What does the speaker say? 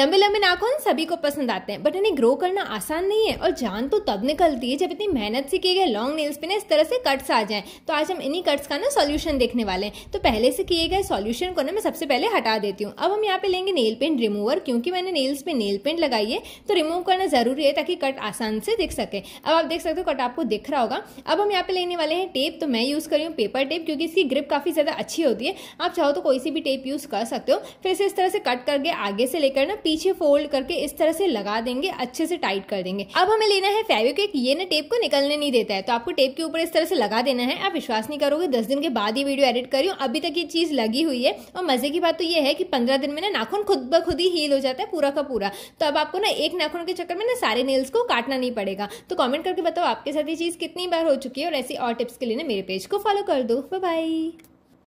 लंबे लंबे नाखून सभी को पसंद आते हैं बट इन्हें ग्रो करना आसान नहीं है और जान तो तब निकलती है जब इतनी मेहनत से किए गए लॉन्ग नेल्स पे ना इस तरह से कट्स आ जाएं तो आज हम इन्हीं कट्स का ना सॉल्यूशन देखने वाले हैं तो पहले से किए गए सॉल्यूशन को ना मैं सबसे पहले हटा देती हूँ अब हम यहाँ पे लेंगे नेल पेंट रिमूवर क्योंकि मैंने नेल्स पे नेल पेंट लगाई है तो रिमूव करना जरूरी है ताकि कट आसान से दिख सके अब आप देख सकते हो कट आपको दिख रहा होगा अब हम यहाँ पे लेने वाले हैं टेप तो मैं यूज़ करी हूँ पेपर टेप क्योंकि इसकी ग्रिप काफ़ी ज़्यादा अच्छी होती है आप चाहो तो कोई सी भी टेप यूज़ कर सकते हो फिर इसे इस तरह से कट करके आगे से लेकर ना पीछे फोल्ड करके इस तरह से लगा देंगे अच्छे से टाइट कर देंगे अब हमें लेना है फेविक्विक ये ना टेप को निकलने नहीं देता है तो आपको टेप के ऊपर इस तरह से लगा देना है आप विश्वास नहीं करोगे दस दिन के बाद ही वीडियो एडिट करी हूँ अभी तक ये चीज लगी हुई है और मजे की बात तो ये है कि पंद्रह दिन में ना नाखून खुद ब खुद ही हील हो जाता है पूरा का पूरा तो अब आपको ना एक नाखून के चक्कर में ना सारे नेल्स को काटना नहीं पड़ेगा तो कॉमेंट करके बताओ आपके साथ ये चीज कितनी बार हो चुकी है और ऐसी और टिप्स के लिए ना मेरे पेज को फॉलो कर दो बाय